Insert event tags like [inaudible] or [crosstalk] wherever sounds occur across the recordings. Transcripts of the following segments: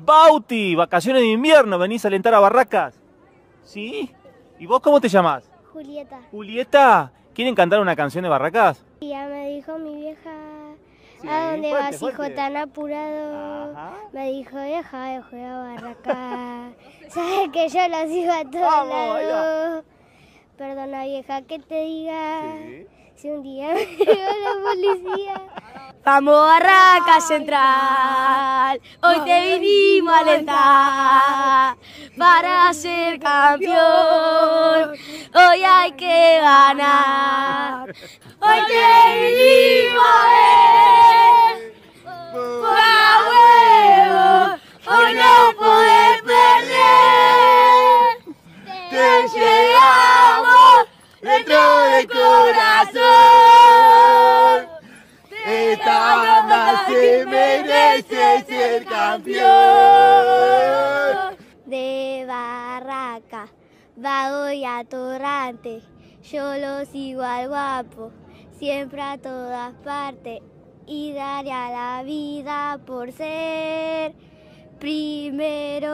Bauti, vacaciones de invierno, venís a alentar a Barracas. ¿Sí? ¿Y vos cómo te llamas? Julieta. Julieta, ¿quieren cantar una canción de Barracas? Ya me dijo mi vieja, ¿a ah, dónde vas, hijo tan apurado? Me dijo, deja, de jugar a Barracas. [laughs] Sabes que yo la sigo a todos Perdona, vieja, que te diga. Si un día [laughs] me la policía. Ah, Vamos a Barraca Central, hoy te vinimos a alentar para ser campeón. Hoy hay que ganar, hoy te vinimos a ver. hoy no podés perder. Te llevamos dentro del corazón esta banda se merece ser campeón. De Barraca, vago y atorrante, yo lo sigo al guapo, siempre a todas partes y daría la vida por ser primero.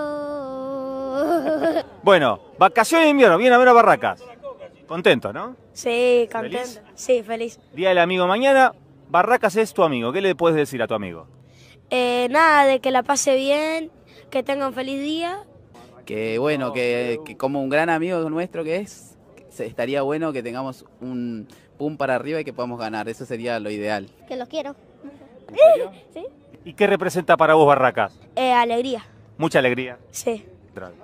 Bueno, vacaciones de invierno, bien a ver a Barracas. Contento, ¿no? Sí, contento. Sí, feliz. Día del amigo mañana, Barracas es tu amigo, ¿qué le puedes decir a tu amigo? Eh, nada, de que la pase bien, que tenga un feliz día. Que bueno, que, como un gran amigo nuestro que es, estaría bueno que tengamos un pum para arriba y que podamos ganar, eso sería lo ideal. Que lo quiero. [laughs] ¿Y qué representa para vos Barracas? Eh, alegría. Mucha alegría. Sí.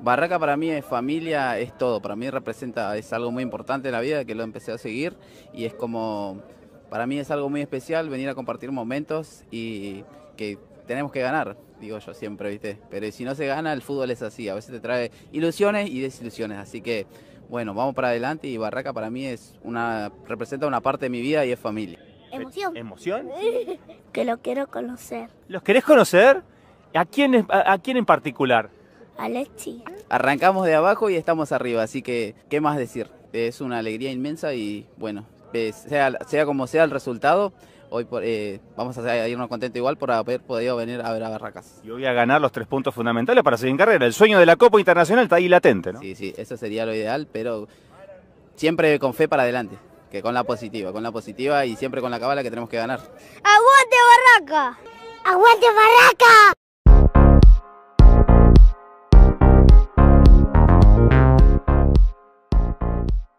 Barraca para mí es familia, es todo. Para mí representa, es algo muy importante en la vida que lo empecé a seguir y es como para mí es algo muy especial venir a compartir momentos y que tenemos que ganar, digo yo siempre, ¿viste? Pero si no se gana, el fútbol es así, a veces te trae ilusiones y desilusiones, así que bueno, vamos para adelante y Barraca para mí es una representa una parte de mi vida y es familia. Emoción. ¿Emoción? [laughs] que lo quiero conocer. ¿Los querés conocer? ¿A quién, quién en particular? Alexi. Arrancamos de abajo y estamos arriba, así que, ¿qué más decir? Es una alegría inmensa y bueno, eh, sea, como sea el resultado, hoy eh, vamos a irnos contentos igual por haber podido venir a ver a Barracas. Yo voy a ganar los tres puntos fundamentales para seguir en carrera. El sueño de la Copa Internacional está ahí latente, ¿no? Sí, sí, eso sería lo ideal, pero siempre con fe para adelante, que con la positiva, con la positiva y siempre con la cabala que tenemos que ganar. ¡Aguante Barraca! ¡Aguante Barraca!